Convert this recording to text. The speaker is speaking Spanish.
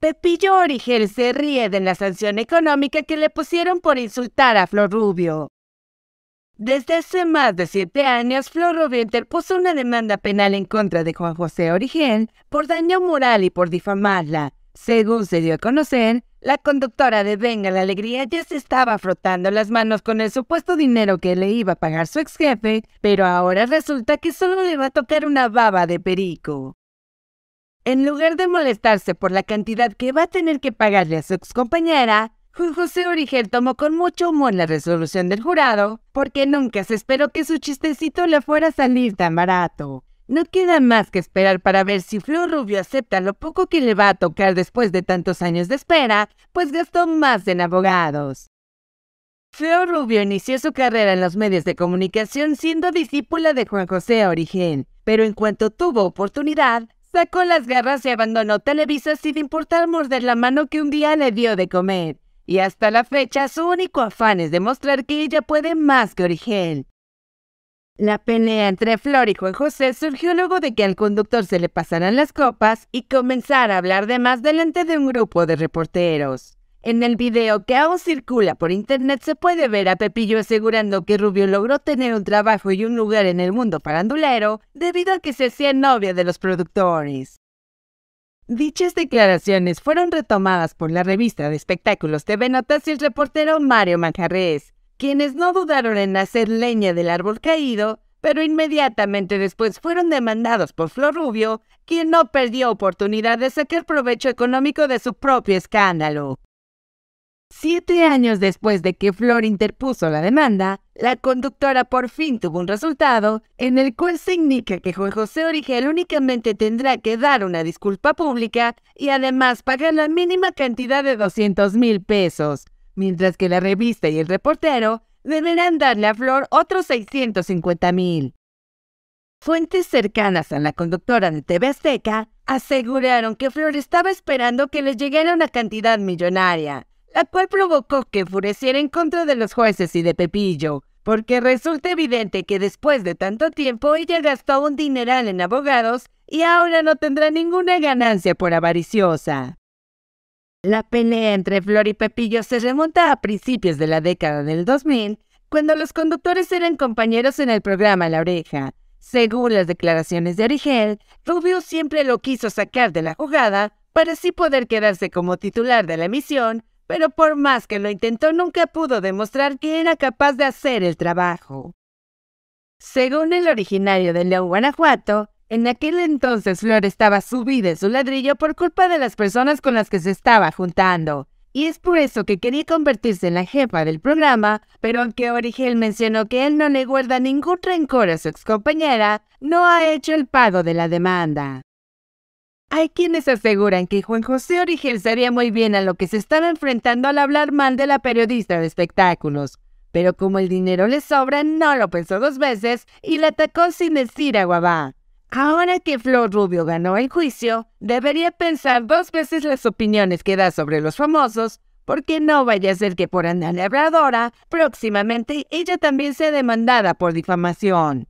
Pepillo Origel se ríe de la sanción económica que le pusieron por insultar a Flor Rubio. Desde hace más de siete años, Flor Rubio interpuso una demanda penal en contra de Juan José Origel por daño moral y por difamarla. Según se dio a conocer, la conductora de Venga la Alegría ya se estaba frotando las manos con el supuesto dinero que le iba a pagar su ex jefe, pero ahora resulta que solo le va a tocar una baba de perico. En lugar de molestarse por la cantidad que va a tener que pagarle a su Juan José Origen tomó con mucho humor la resolución del jurado, porque nunca se esperó que su chistecito le fuera a salir tan barato. No queda más que esperar para ver si Flor Rubio acepta lo poco que le va a tocar después de tantos años de espera, pues gastó más en abogados. Flor Rubio inició su carrera en los medios de comunicación siendo discípula de Juan José Origen, pero en cuanto tuvo oportunidad, con las garras y abandonó Televisa sin importar morder la mano que un día le dio de comer. Y hasta la fecha su único afán es demostrar que ella puede más que origen. La pelea entre Flor y Juan José surgió luego de que al conductor se le pasaran las copas y comenzara a hablar de más delante de un grupo de reporteros. En el video que aún circula por internet se puede ver a Pepillo asegurando que Rubio logró tener un trabajo y un lugar en el mundo para Andulero debido a que se hacía novia de los productores. Dichas declaraciones fueron retomadas por la revista de espectáculos TV Notas y el reportero Mario Manjarres, quienes no dudaron en hacer leña del árbol caído, pero inmediatamente después fueron demandados por Flor Rubio, quien no perdió oportunidad de sacar provecho económico de su propio escándalo. Siete años después de que Flor interpuso la demanda, la conductora por fin tuvo un resultado en el cual se indica que Juan José Origel únicamente tendrá que dar una disculpa pública y además pagar la mínima cantidad de 200 mil pesos, mientras que la revista y el reportero deberán darle a Flor otros 650 mil. Fuentes cercanas a la conductora de TV Azteca aseguraron que Flor estaba esperando que le llegara una cantidad millonaria, la cual provocó que enfureciera en contra de los jueces y de Pepillo, porque resulta evidente que después de tanto tiempo ella gastó un dineral en abogados y ahora no tendrá ninguna ganancia por avariciosa. La pelea entre Flor y Pepillo se remonta a principios de la década del 2000, cuando los conductores eran compañeros en el programa La Oreja. Según las declaraciones de Origel, Rubio siempre lo quiso sacar de la jugada para así poder quedarse como titular de la emisión, pero por más que lo intentó nunca pudo demostrar que era capaz de hacer el trabajo. Según el originario de León, Guanajuato, en aquel entonces Flor estaba subida en su ladrillo por culpa de las personas con las que se estaba juntando, y es por eso que quería convertirse en la jefa del programa, pero aunque Origel mencionó que él no le guarda ningún rencor a su excompañera, no ha hecho el pago de la demanda. Hay quienes aseguran que Juan José Origel sabía muy bien a lo que se estaba enfrentando al hablar mal de la periodista de espectáculos, pero como el dinero le sobra, no lo pensó dos veces y la atacó sin decir a Guabá. Ahora que Flor Rubio ganó el juicio, debería pensar dos veces las opiniones que da sobre los famosos, porque no vaya a ser que por andar Labradora, próximamente ella también sea demandada por difamación.